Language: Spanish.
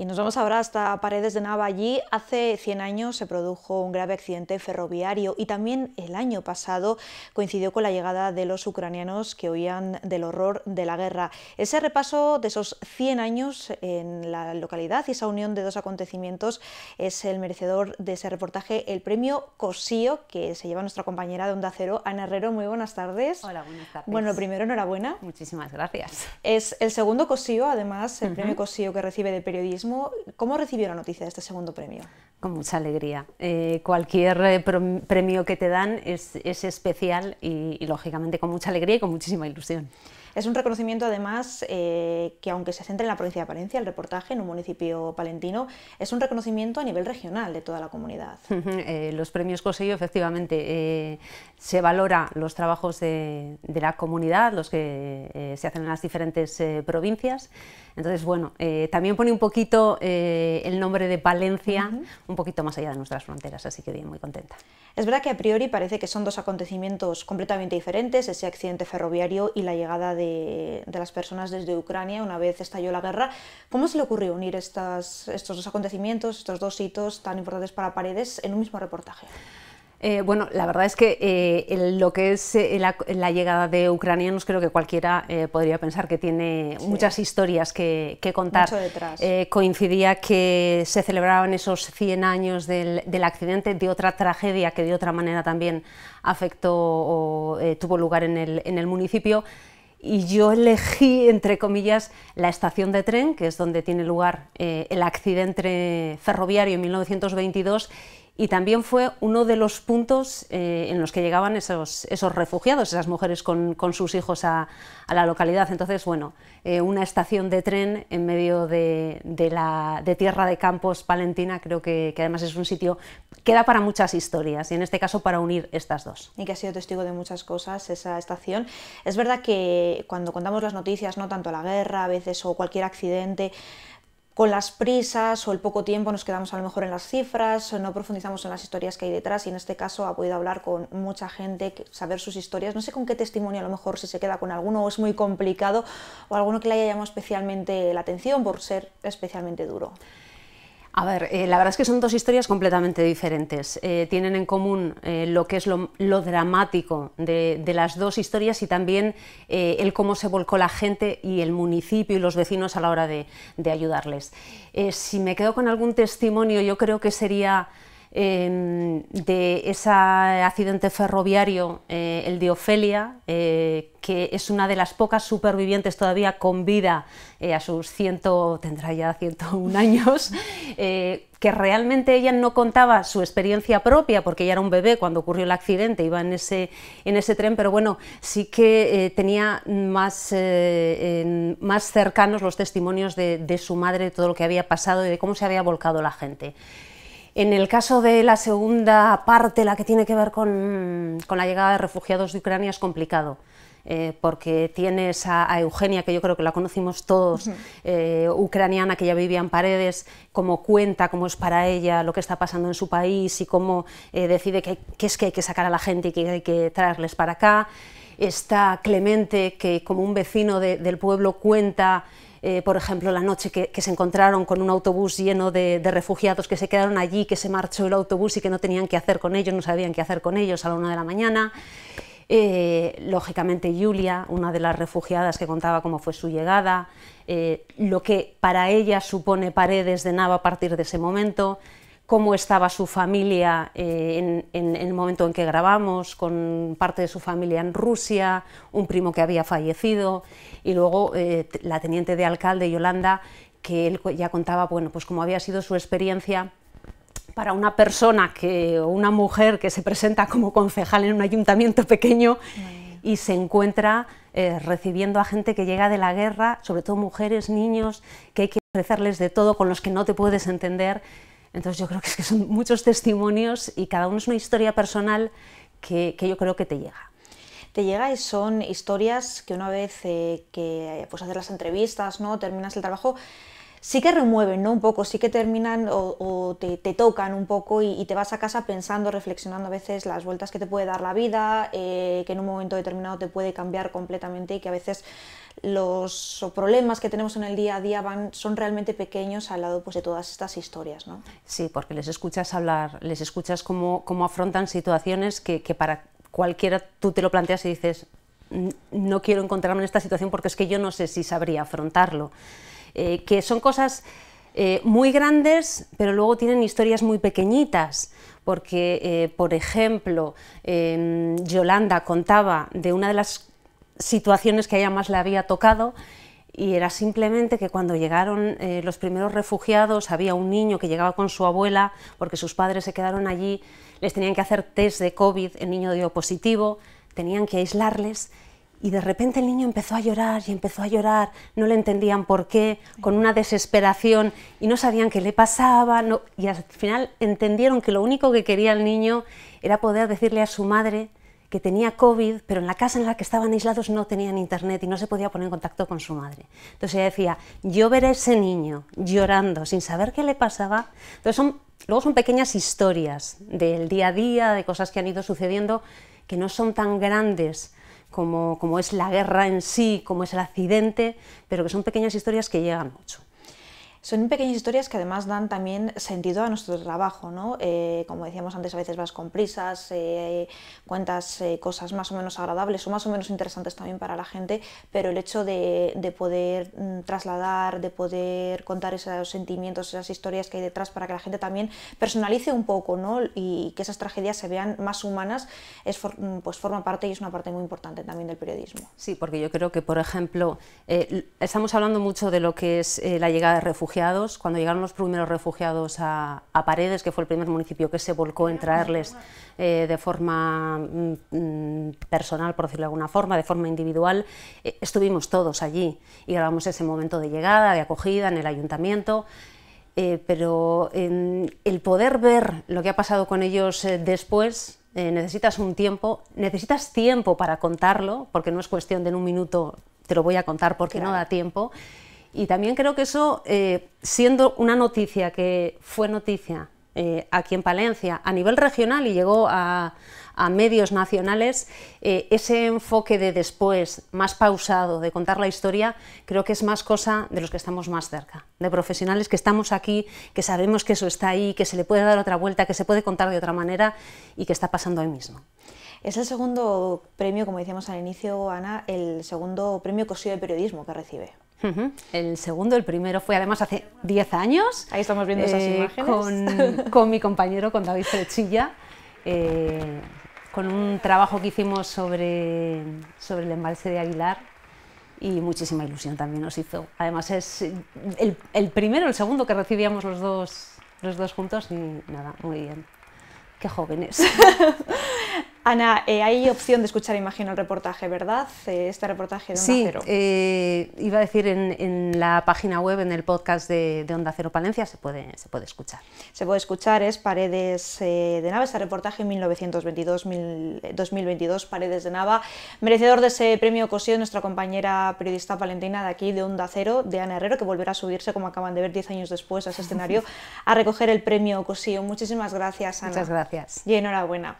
Y nos vamos ahora hasta Paredes de Nava. Allí hace 100 años se produjo un grave accidente ferroviario y también el año pasado coincidió con la llegada de los ucranianos que huían del horror de la guerra. Ese repaso de esos 100 años en la localidad y esa unión de dos acontecimientos es el merecedor de ese reportaje, el premio Cosío, que se lleva nuestra compañera de Onda Cero, Ana Herrero. Muy buenas tardes. Hola, buenas tardes. Bueno, primero, enhorabuena. Muchísimas gracias. Es el segundo Cosío, además, el premio Cosío que recibe de periodismo ¿cómo recibió la noticia de este segundo premio? Con mucha alegría. Eh, cualquier eh, premio que te dan es, especial y, lógicamente, con mucha alegría y con muchísima ilusión. Es un reconocimiento además eh, que aunque se centre en la provincia de Palencia, el reportaje en un municipio palentino, es un reconocimiento a nivel regional de toda la comunidad. Eh, los premios Consejo efectivamente eh, se valora los trabajos de, la comunidad, los que se hacen en las diferentes provincias. Entonces, bueno, también pone un poquito el nombre de Palencia un poquito más allá de nuestras fronteras, así que bien, muy contenta. Es verdad que a priori parece que son dos acontecimientos completamente diferentes, ese accidente ferroviario y la llegada de de, las personas desde Ucrania una vez estalló la guerra. ¿Cómo se le ocurrió unir estas, estos dos acontecimientos, estos dos hitos tan importantes para Paredes en un mismo reportaje? Eh, bueno, la verdad es que eh, lo que es eh, la, llegada de ucranianos creo que cualquiera podría pensar que tiene muchas historias que, contar. Mucho detrás. coincidía que se celebraban esos 100 años del, accidente, de otra tragedia que de otra manera también afectó o tuvo lugar en el, en el municipio y yo elegí, entre comillas, la estación de tren, que es donde tiene lugar eh, el accidente ferroviario en 1922, y también fue uno de los puntos eh, en los que llegaban esos, esos refugiados, esas mujeres con, sus hijos a, la localidad. Entonces, bueno, eh, una estación de tren en medio de, de, la, de tierra de campos palentina, creo que, que, además es un sitio que da para muchas historias y en este caso para unir estas dos. Y que ha sido testigo de muchas cosas esa estación. Es verdad que cuando contamos las noticias, no tanto la guerra a veces o cualquier accidente, con las prisas o el poco tiempo nos quedamos a lo mejor en las cifras, no profundizamos en las historias que hay detrás y en este caso ha podido hablar con mucha gente, saber sus historias, no sé con qué testimonio a lo mejor si se queda con alguno o es muy complicado o alguno que le haya llamado especialmente la atención por ser especialmente duro. A ver, eh, la verdad es que son dos historias completamente diferentes. Eh, tienen en común eh, lo que es lo, dramático de, las dos historias y también el cómo se volcó la gente y el municipio y los vecinos a la hora de ayudarles. si me quedo con algún testimonio, yo creo que sería de ese accidente ferroviario, eh, el de Ofelia, eh, que es una de las pocas supervivientes todavía con vida eh, a sus ciento... tendrá ya 101 años, que realmente ella no contaba su experiencia propia, porque ella era un bebé cuando ocurrió el accidente, iba en ese, en ese tren, pero bueno, sí que tenía más, más cercanos los testimonios de, de su madre, de todo lo que había pasado y de cómo se había volcado la gente. En el caso de la segunda parte, la que tiene que ver con, la llegada de refugiados de Ucrania, es complicado. Eh, porque tienes a, Eugenia, que yo creo que la conocimos todos, eh, ucraniana que ya vivía en Paredes, cómo cuenta, cómo es para ella lo que está pasando en su país y cómo eh, decide que, es que hay que sacar a la gente y que hay que traerles para acá. Está Clemente, que como un vecino del pueblo cuenta eh, por ejemplo, la noche que, se encontraron con un autobús lleno de, refugiados que se quedaron allí, que se marchó el autobús y que no tenían qué hacer con ellos, no sabían qué hacer con ellos a la una de la mañana. Eh, lógicamente, Julia, una de las refugiadas que contaba cómo fue su llegada, eh, lo que para ella supone Paredes de Nava a partir de ese momento cómo estaba su familia eh, en, el momento en que grabamos, con parte de su familia en Rusia, un primo que había fallecido, y luego eh, la teniente de alcalde Yolanda, que él ya contaba, bueno, pues cómo había sido su experiencia para una persona que, o una mujer que se presenta como concejal en un ayuntamiento pequeño y se encuentra eh, recibiendo a gente que llega de la guerra, sobre todo mujeres, niños, que hay que ofrecerles de todo, con los que no te puedes entender, entonces yo creo que, son muchos testimonios y cada uno es una historia personal que, yo creo que te llega. Te llega y son historias que una vez eh, que eh, pues haces las entrevistas, ¿no? terminas el trabajo, sí que remueven ¿no? un poco, sí que terminan o, te, tocan un poco y, te vas a casa pensando, reflexionando a veces las vueltas que te puede dar la vida, eh, que en un momento determinado te puede cambiar completamente y que a veces los problemas que tenemos en el día a día van, son realmente pequeños al lado pues, de todas estas historias. ¿no? Sí, porque les escuchas hablar, les escuchas cómo, afrontan situaciones que, para cualquiera tú te lo planteas y dices, no quiero encontrarme en esta situación porque es que yo no sé si sabría afrontarlo. Eh, que son cosas eh, muy grandes, pero luego tienen historias muy pequeñitas, porque, eh, por ejemplo, em, Yolanda contaba de una de las situaciones que a ella más le había tocado y era simplemente que cuando llegaron eh, los primeros refugiados había un niño que llegaba con su abuela porque sus padres se quedaron allí, les tenían que hacer test de COVID, el niño dio positivo, tenían que aislarles y de repente el niño empezó a llorar y empezó a llorar, no le entendían por qué, con una desesperación y no sabían qué le pasaba y al final entendieron que lo único que quería el niño era poder decirle a su madre que tenía COVID, pero en la casa en la que estaban aislados no tenían internet y no se podía poner en contacto con su madre. Entonces ella decía, yo veré a ese niño llorando sin saber qué le pasaba. Entonces son, luego son pequeñas historias del día a día, de cosas que han ido sucediendo, que no son tan grandes como, como es la guerra en sí, como es el accidente, pero que son pequeñas historias que llegan mucho. Son pequeñas historias que además dan también sentido a nuestro trabajo, ¿no? Eh, como decíamos antes, a veces vas con prisas, eh, cuentas eh, cosas más o menos agradables o más o menos interesantes también para la gente, pero el hecho de, poder mm, trasladar, de poder contar esos sentimientos, esas historias que hay detrás para que la gente también personalice un poco, ¿no? Y que esas tragedias se vean más humanas, es mm, pues forma parte y es una parte muy importante también del periodismo. Sí, porque yo creo que, por ejemplo, estamos hablando mucho de lo que es la llegada de refugiados cuando llegaron los primeros refugiados a, Paredes, que fue el primer municipio que se volcó en traerles eh, de forma mm, mm, personal, por decirlo de alguna forma, de forma individual, eh, estuvimos todos allí y grabamos ese momento de llegada, de acogida en el ayuntamiento. Eh, pero el poder ver lo que ha pasado con ellos después necesitas un tiempo, necesitas tiempo para contarlo, porque no es cuestión de en un minuto te lo voy a contar porque no da tiempo. Y también creo que eso, eh, siendo una noticia que fue noticia eh, aquí en Palencia a nivel regional y llegó a, medios nacionales, eh, ese enfoque de después, más pausado, de contar la historia, creo que es más cosa de los que estamos más cerca, de profesionales que estamos aquí, que sabemos que eso está ahí, que se le puede dar otra vuelta, que se puede contar de otra manera y que está pasando ahí mismo. Es el segundo premio, como decíamos al inicio, Ana, el segundo premio Cosío de Periodismo que recibe. El segundo, el primero fue además hace 10 años. Ahí estamos viendo esas eh, imágenes. Con, mi compañero, con David Frechilla, eh, con un trabajo que hicimos sobre, sobre el embalse de Aguilar y muchísima ilusión también nos hizo. Además es el, primero, el segundo que recibíamos los dos, los dos juntos y nada, muy bien. Qué jóvenes. Ana, eh, hay opción de escuchar, imagino, el reportaje, ¿verdad? Eh, este reportaje de Onda sí, Cero. Eh, iba a decir en, la página web, en el podcast de, Onda Cero Palencia, se puede, se puede escuchar. Se puede escuchar, es Paredes de Nava, ese reportaje 1922-2022, Paredes de Nava, merecedor de ese premio Cosío, nuestra compañera periodista valentina de aquí, de Onda Cero, de Ana Herrero, que volverá a subirse, como acaban de ver, 10 años después a ese escenario, a recoger el premio Cosío. Muchísimas gracias, Ana. Muchas gracias. Y enhorabuena.